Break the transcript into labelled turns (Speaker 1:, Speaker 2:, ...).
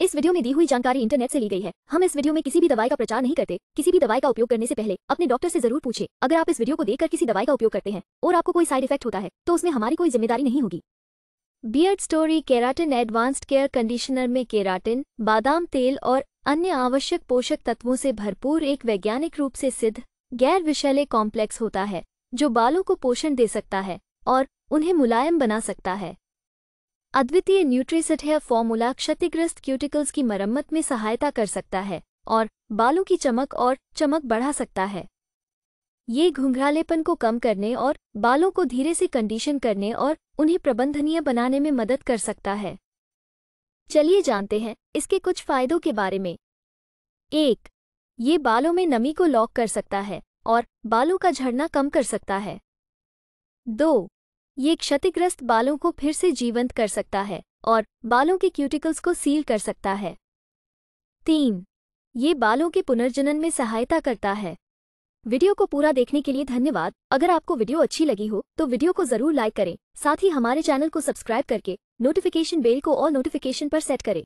Speaker 1: इस वीडियो में दी हुई जानकारी इंटरनेट से ली गई है हम इस वीडियो में किसी भी दवाई का प्रचार नहीं करते किसी भी दवाई का उपयोग करने से पहले अपने डॉक्टर से जरूर पूछे अगर आप इस वीडियो को देखकर किसी दवाई का उपयोग करते हैं और आपको कोई साइड इफेक्ट होता है तो उसमें हमारी कोई जिम्मेदारी नहीं होगी Beard Story keratin advanced care conditioner में केराटिन बादाम तेल और अन्य आवश्यक पोषक तत्वों से भरपूर एक वैज्ञानिक रूप से सिद्ध गैर विषैले कॉम्प्लेक्स होता है जो बालों को पोषण दे सकता है और उन्हें मुलायम बना सकता है अद्वितीय न्यूट्रीसेट हेयर फॉर्मूला क्षतिग्रस्त क्यूटिकल्स की मरम्मत में सहायता कर सकता है और बालों की चमक और चमक बढ़ा सकता है ये घुंघरालेपन को कम करने और बालों को धीरे से कंडीशन करने और उन्हें प्रबंधनीय बनाने में मदद कर सकता है चलिए जानते हैं इसके कुछ फायदों के बारे में एक ये बालों में नमी को लॉक कर सकता है और बालों का झड़ना कम कर सकता है दो ये क्षतिग्रस्त बालों को फिर से जीवंत कर सकता है और बालों के क्यूटिकल्स को सील कर सकता है तीन ये बालों के पुनर्जनन में सहायता करता है वीडियो को पूरा देखने के लिए धन्यवाद अगर आपको वीडियो अच्छी लगी हो तो वीडियो को जरूर लाइक करें साथ ही हमारे चैनल को सब्सक्राइब करके नोटिफिकेशन बेल को और नोटिफिकेशन पर सेट करें